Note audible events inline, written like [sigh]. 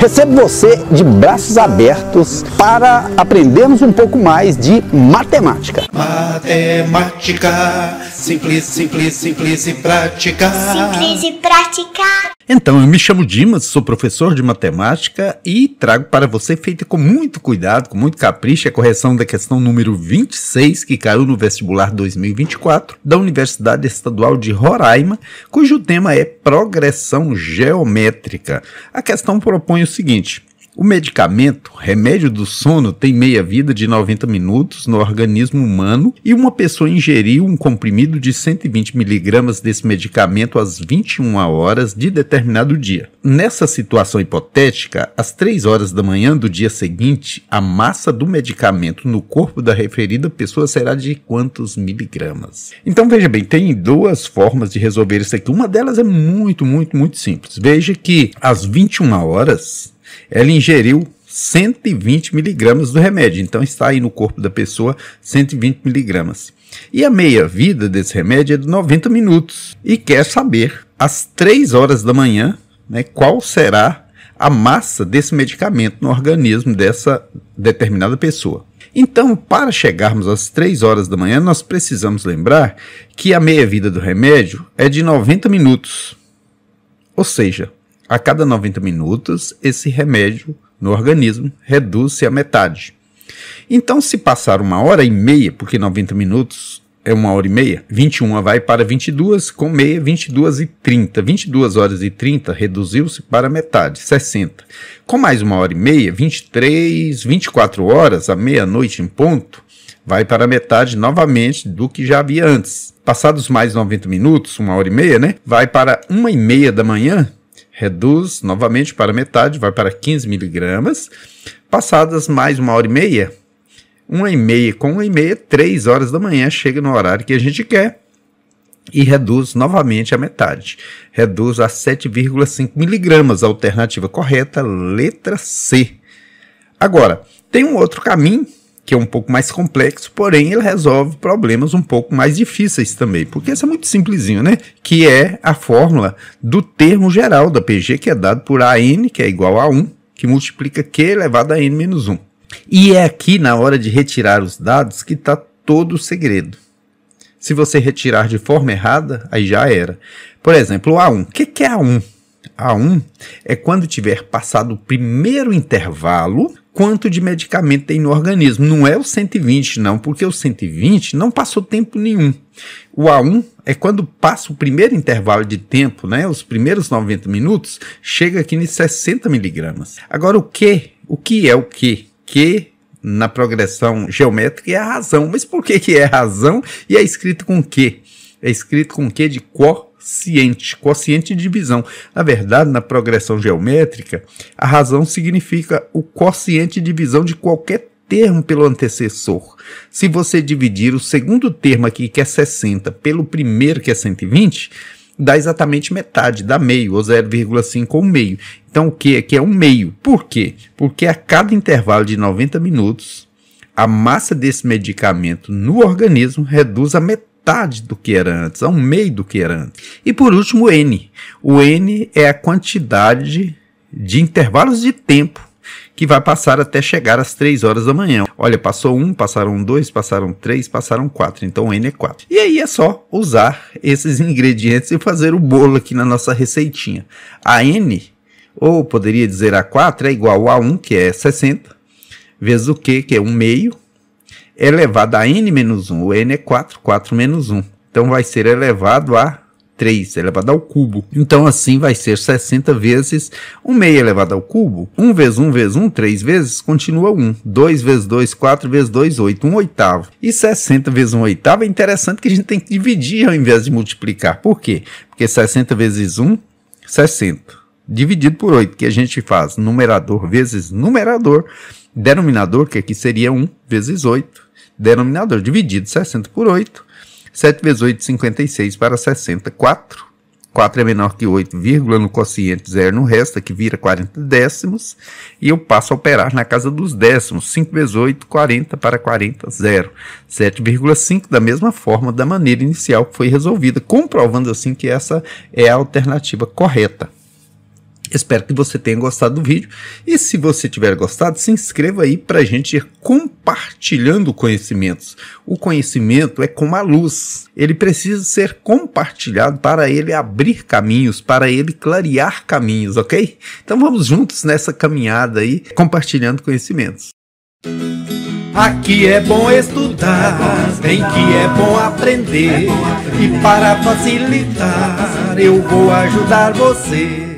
Recebo você de braços abertos para aprendermos um pouco mais de matemática. Matemática, simples, simples, simples e prática. Simples e prática. Então, eu me chamo Dimas, sou professor de matemática e trago para você, feita com muito cuidado, com muito capricho, a correção da questão número 26, que caiu no vestibular 2024, da Universidade Estadual de Roraima, cujo tema é Progressão Geométrica. A questão propõe o seguinte: o medicamento, remédio do sono, tem meia-vida de 90 minutos no organismo humano e uma pessoa ingeriu um comprimido de 120 miligramas desse medicamento às 21 horas de determinado dia. Nessa situação hipotética, às 3 horas da manhã do dia seguinte, a massa do medicamento no corpo da referida pessoa será de quantos miligramas? Então veja bem, tem duas formas de resolver isso aqui. Uma delas é muito, muito, muito simples. Veja que às 21 horas ela ingeriu 120 miligramas do remédio, então está aí no corpo da pessoa 120 miligramas. E a meia-vida desse remédio é de 90 minutos. E quer saber, às 3 horas da manhã, né, qual será a massa desse medicamento no organismo dessa determinada pessoa. Então, para chegarmos às 3 horas da manhã, nós precisamos lembrar que a meia-vida do remédio é de 90 minutos. Ou seja, a cada 90 minutos, esse remédio no organismo reduz-se a metade. Então, se passar uma hora e meia, porque 90 minutos é uma hora e meia, 21 vai para 22, com meia, 22 e 30. 22 horas e 30 reduziu-se para metade, 60. Com mais uma hora e meia, 23, 24 horas, a meia-noite em ponto, vai para metade novamente do que já havia antes. Passados mais 90 minutos, uma hora e meia, né? Vai para uma e meia da manhã, reduz novamente para metade, vai para 15 miligramas. Passadas mais uma hora e meia, uma e meia com uma e meia, três horas da manhã, chega no horário que a gente quer e reduz novamente a metade. Reduz a 7,5 miligramas, alternativa correta, letra C. Agora, tem um outro caminho que é um pouco mais complexo, porém ele resolve problemas um pouco mais difíceis também, porque isso é muito simplesinho, né? Que é a fórmula do termo geral da PG, que é dado por AN, que é igual a 1, que multiplica Q elevado a N menos 1. E é aqui, na hora de retirar os dados, que está todo o segredo. Se você retirar de forma errada, aí já era. Por exemplo, o A1. O que, é A1? A1 é quando tiver passado o primeiro intervalo quanto de medicamento tem no organismo. Não é o 120, não, porque o 120 não passou tempo nenhum. O A1 é quando passa o primeiro intervalo de tempo, né? Os primeiros 90 minutos, chega aqui em 60 miligramas. Agora, o que? O que é o que? Que na progressão geométrica é a razão. Mas por que, que é razão e é escrito com que? É escrito com que de cor ciente, quociente de divisão. Na verdade, na progressão geométrica, a razão significa o quociente de divisão de qualquer termo pelo antecessor. Se você dividir o segundo termo aqui, que é 60, pelo primeiro, que é 120, dá exatamente metade, dá meio, ou 0,5 ou meio. Então, o que aqui é? é um meio. Por quê? Porque a cada intervalo de 90 minutos, a massa desse medicamento no organismo reduz a metade metade do que era antes, a um meio do que era antes. E por último, o N. O N é a quantidade de intervalos de tempo que vai passar até chegar às 3 horas da manhã. Olha, passou um, passaram dois, passaram três, passaram quatro. Então N é 4. E aí é só usar esses [laughs] ingredientes e fazer o bolo aqui na nossa receitinha. A N, ou poderia dizer A4, é igual a 1, que é 60, vezes o Q, que é um meio, elevado a n menos 1. O n é 4, 4 menos 1. Então vai ser elevado a 3 elevado ao cubo. Então, assim vai ser 60 vezes 1 meio elevado ao cubo. 1 vezes 1 vezes 1, 3 vezes, continua 1. 2 vezes 2, 4 vezes 2, 8. 1 oitavo. E 60 vezes 1 oitavo é interessante que a gente tem que dividir ao invés de multiplicar. Por quê? Porque 60 vezes 1, 60. Dividido por 8, que a gente faz numerador vezes numerador, Denominador, que aqui seria 1 vezes 8. Denominador dividido 60 por 8. 7 vezes 8, 56 para 60, 4. 4 é menor que 8, vírgula, no quociente 0 no resto, que vira 40 décimos, e eu passo a operar na casa dos décimos, 5 vezes 8, 40 para 40, 0. 7,5 da mesma forma, da maneira inicial que foi resolvida, comprovando assim que essa é a alternativa correta. Espero que você tenha gostado do vídeo e se você tiver gostado, se inscreva aí para a gente ir compartilhando conhecimentos. O conhecimento é como a luz, ele precisa ser compartilhado para ele abrir caminhos, para ele clarear caminhos, ok? Então vamos juntos nessa caminhada aí, compartilhando conhecimentos. Aqui é bom estudar, tem que é bom aprender, e para facilitar eu vou ajudar você.